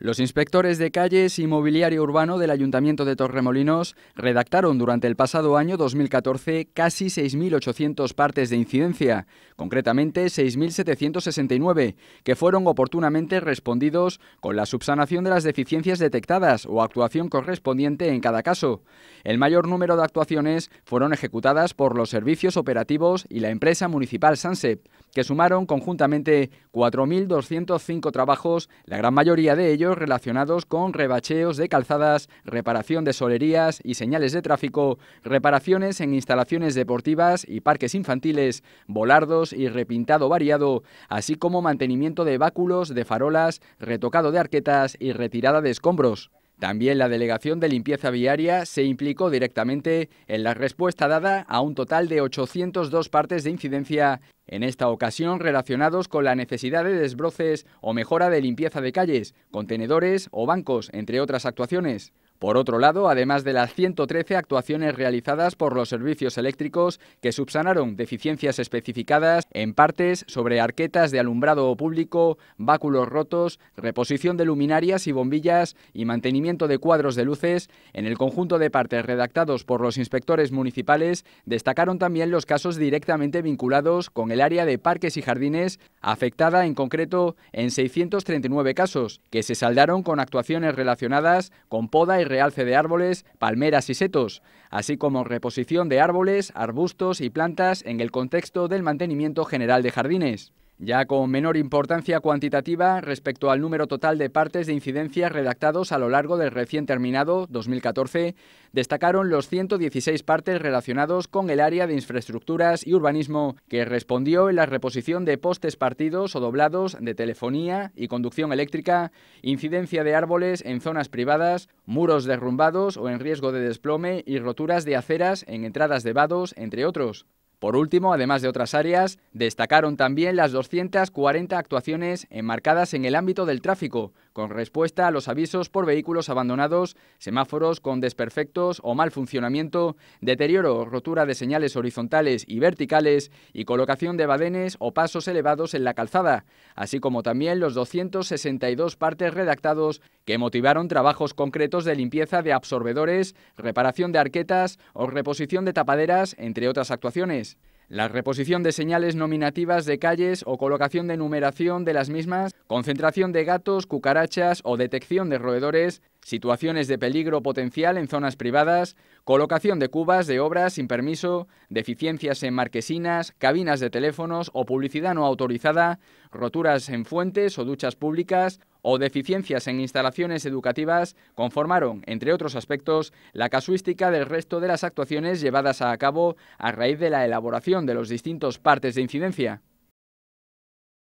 Los inspectores de calles y mobiliario urbano del Ayuntamiento de Torremolinos redactaron durante el pasado año 2014 casi 6.800 partes de incidencia, concretamente 6.769, que fueron oportunamente respondidos con la subsanación de las deficiencias detectadas o actuación correspondiente en cada caso. El mayor número de actuaciones fueron ejecutadas por los servicios operativos y la empresa municipal Sansep, que sumaron conjuntamente 4.205 trabajos, la gran mayoría de ellos relacionados con rebacheos de calzadas, reparación de solerías y señales de tráfico, reparaciones en instalaciones deportivas y parques infantiles, volardos y repintado variado, así como mantenimiento de báculos, de farolas, retocado de arquetas y retirada de escombros. También la Delegación de Limpieza Viaria se implicó directamente en la respuesta dada a un total de 802 partes de incidencia, en esta ocasión relacionados con la necesidad de desbroces o mejora de limpieza de calles, contenedores o bancos, entre otras actuaciones. Por otro lado, además de las 113 actuaciones realizadas por los servicios eléctricos que subsanaron deficiencias especificadas en partes sobre arquetas de alumbrado público, báculos rotos, reposición de luminarias y bombillas y mantenimiento de cuadros de luces, en el conjunto de partes redactados por los inspectores municipales destacaron también los casos directamente vinculados con el área de parques y jardines, afectada en concreto en 639 casos, que se saldaron con actuaciones relacionadas con poda y realce de árboles, palmeras y setos, así como reposición de árboles, arbustos y plantas en el contexto del mantenimiento general de jardines ya con menor importancia cuantitativa respecto al número total de partes de incidencias redactados a lo largo del recién terminado 2014, destacaron los 116 partes relacionados con el área de infraestructuras y urbanismo, que respondió en la reposición de postes partidos o doblados de telefonía y conducción eléctrica, incidencia de árboles en zonas privadas, muros derrumbados o en riesgo de desplome y roturas de aceras en entradas de vados, entre otros. Por último, además de otras áreas, destacaron también las 240 actuaciones enmarcadas en el ámbito del tráfico, con respuesta a los avisos por vehículos abandonados, semáforos con desperfectos o mal funcionamiento, deterioro, o rotura de señales horizontales y verticales y colocación de badenes o pasos elevados en la calzada, así como también los 262 partes redactados que motivaron trabajos concretos de limpieza de absorbedores, reparación de arquetas o reposición de tapaderas, entre otras actuaciones. La reposición de señales nominativas de calles o colocación de numeración de las mismas, concentración de gatos, cucarachas o detección de roedores situaciones de peligro potencial en zonas privadas, colocación de cubas de obras sin permiso, deficiencias en marquesinas, cabinas de teléfonos o publicidad no autorizada, roturas en fuentes o duchas públicas o deficiencias en instalaciones educativas conformaron, entre otros aspectos, la casuística del resto de las actuaciones llevadas a cabo a raíz de la elaboración de los distintos partes de incidencia.